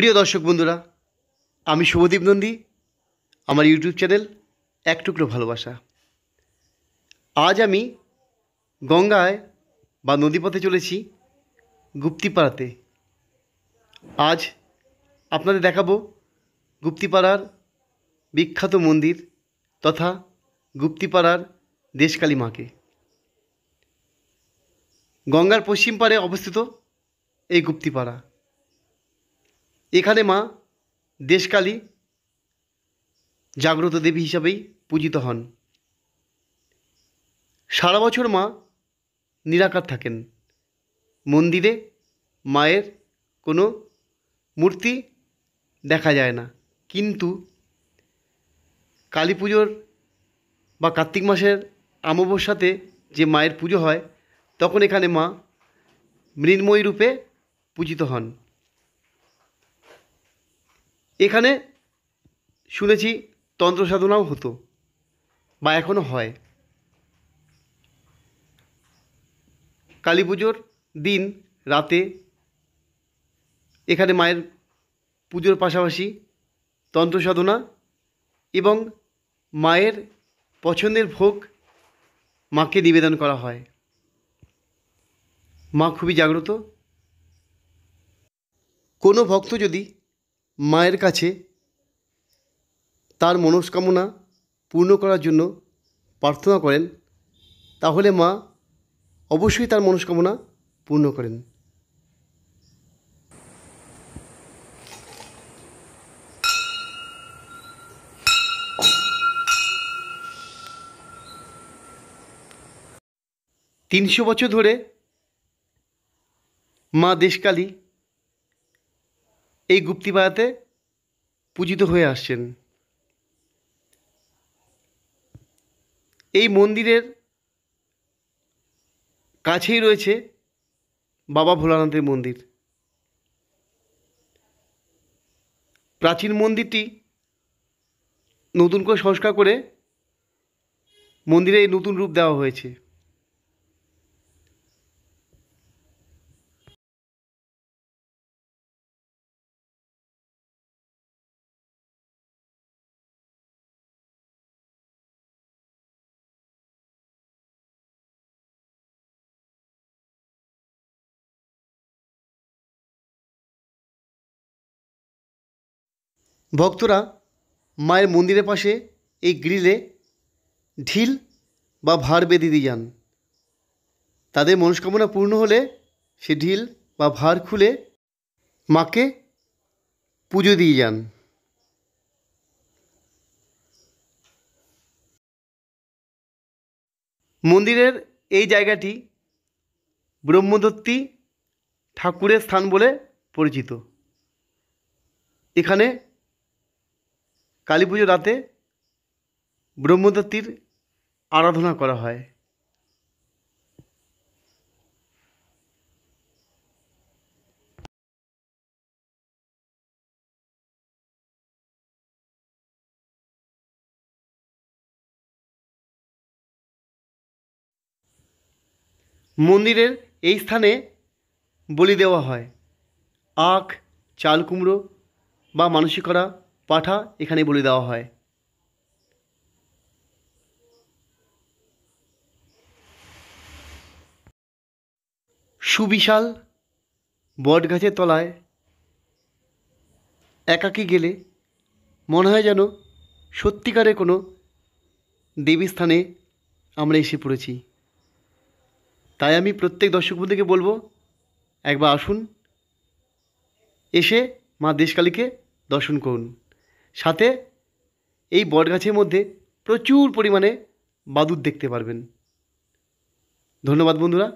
প্রিয় দর্শক বন্ধুরা আমি শুভদীপ নন্দী আমার ইউটিউব চ্যানেল এক টুকরো ভালোবাসা আজ আমি গঙ্গায় বা নদীপথে চলেছি গুপ্তিপাড়াতে আজ আপনাদের দেখাবো গুপ্তিপাড়ার বিখ্যাত মন্দির তথা গুপ্তিপাড়ার দেশকালী মাকে গঙ্গার পশ্চিম পারে অবস্থিত এই গুপ্তিপাড়া এখানে মা দেশকালী জাগ্রত দেবী হিসাবেই পূজিত হন সারা বছর মা নিরাকার থাকেন মন্দিরে মায়ের কোনো মূর্তি দেখা যায় না কিন্তু কালী পুজোর বা কার্তিক মাসের আমবস্যাতে যে মায়ের পুজো হয় তখন এখানে মা মৃন্ময়ী রূপে পূজিত হন এখানে শুনেছি তন্ত্র সাধনাও হতো বা এখনও হয় কালী পুজোর দিন রাতে এখানে মায়ের পুজোর পাশাপাশি তন্ত্র সাধনা এবং মায়ের পছন্দের ভোগ মাকে নিবেদন করা হয় মা খুবই জাগ্রত কোনো ভক্ত যদি মায়ের কাছে তার মনস্কামনা পূর্ণ করার জন্য প্রার্থনা করেন তাহলে মা অবশ্যই তার মনস্কামনা পূর্ণ করেন তিনশো বছর ধরে মা দেশকালী এই গুপ্তিপাড়াতে পূজিত হয়ে আসছেন এই মন্দিরের কাছেই রয়েছে বাবা ভোলানাথের মন্দির প্রাচীন মন্দিরটি নতুন করে সংস্কার করে মন্দিরে নতুন রূপ দেওয়া হয়েছে ভক্তরা মায়ের মন্দিরের পাশে এই গ্রিলে ঢিল বা ভার বেঁধে দিয়ে যান তাদের মনস্কামনা পূর্ণ হলে সে ঢিল বা ভার খুলে মাকে পুজো দিয়ে যান মন্দিরের এই জায়গাটি ব্রহ্মদত্তী ঠাকুরের স্থান বলে পরিচিত এখানে কালী পুজো রাতে ব্রহ্মদত্তির আরাধনা করা হয় মন্দিরের এই স্থানে বলি দেওয়া হয় আখ চাল কুমড়ো বা মানসিকরা পাঠা এখানে বলে দেওয়া হয় সুবিশাল বট গাছের তলায় একাকি গেলে মনে হয় যেন সত্যিকারের কোনো দেবীস্থানে আমরা এসে পড়েছি তাই আমি প্রত্যেক দর্শক বন্ধুকে বলবো একবার আসুন এসে মা দেশকালীকে দর্শন করুন সাথে এই বটগাছের মধ্যে প্রচুর পরিমাণে বাদুড় দেখতে পারবেন ধন্যবাদ বন্ধুরা